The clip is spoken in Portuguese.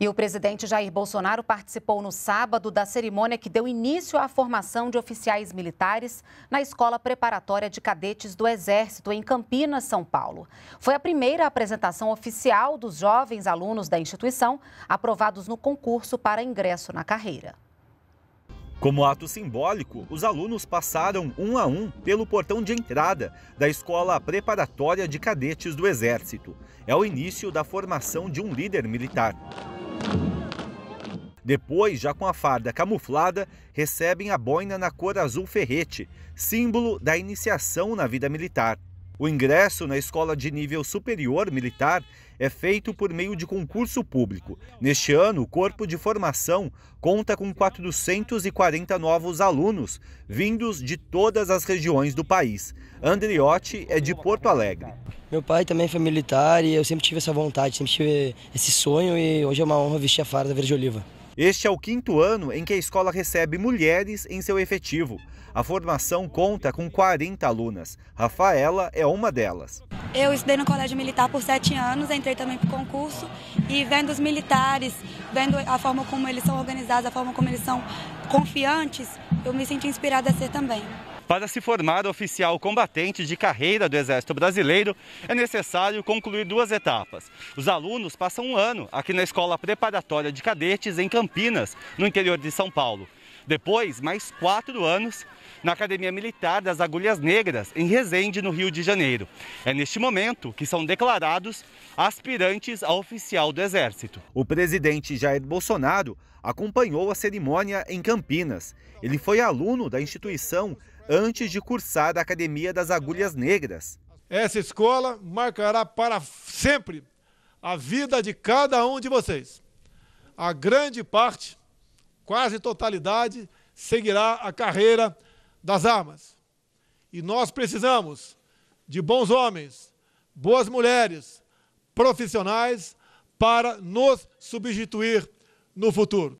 E o presidente Jair Bolsonaro participou no sábado da cerimônia que deu início à formação de oficiais militares na Escola Preparatória de Cadetes do Exército, em Campinas, São Paulo. Foi a primeira apresentação oficial dos jovens alunos da instituição, aprovados no concurso para ingresso na carreira. Como ato simbólico, os alunos passaram um a um pelo portão de entrada da Escola Preparatória de Cadetes do Exército. É o início da formação de um líder militar. Depois, já com a farda camuflada, recebem a boina na cor azul ferrete, símbolo da iniciação na vida militar. O ingresso na escola de nível superior militar é feito por meio de concurso público. Neste ano, o corpo de formação conta com 440 novos alunos, vindos de todas as regiões do país. Andriotti é de Porto Alegre. Meu pai também foi militar e eu sempre tive essa vontade, sempre tive esse sonho e hoje é uma honra vestir a farda verde oliva. Este é o quinto ano em que a escola recebe mulheres em seu efetivo. A formação conta com 40 alunas. Rafaela é uma delas. Eu estudei no colégio militar por sete anos, entrei também para o concurso e vendo os militares, vendo a forma como eles são organizados, a forma como eles são confiantes, eu me senti inspirada a ser também. Para se formar oficial combatente de carreira do Exército Brasileiro, é necessário concluir duas etapas. Os alunos passam um ano aqui na Escola Preparatória de Cadetes, em Campinas, no interior de São Paulo. Depois, mais quatro anos na Academia Militar das Agulhas Negras, em Resende, no Rio de Janeiro. É neste momento que são declarados aspirantes a oficial do Exército. O presidente Jair Bolsonaro acompanhou a cerimônia em Campinas. Ele foi aluno da instituição antes de cursar a Academia das Agulhas Negras. Essa escola marcará para sempre a vida de cada um de vocês. A grande parte quase totalidade, seguirá a carreira das armas. E nós precisamos de bons homens, boas mulheres, profissionais para nos substituir no futuro.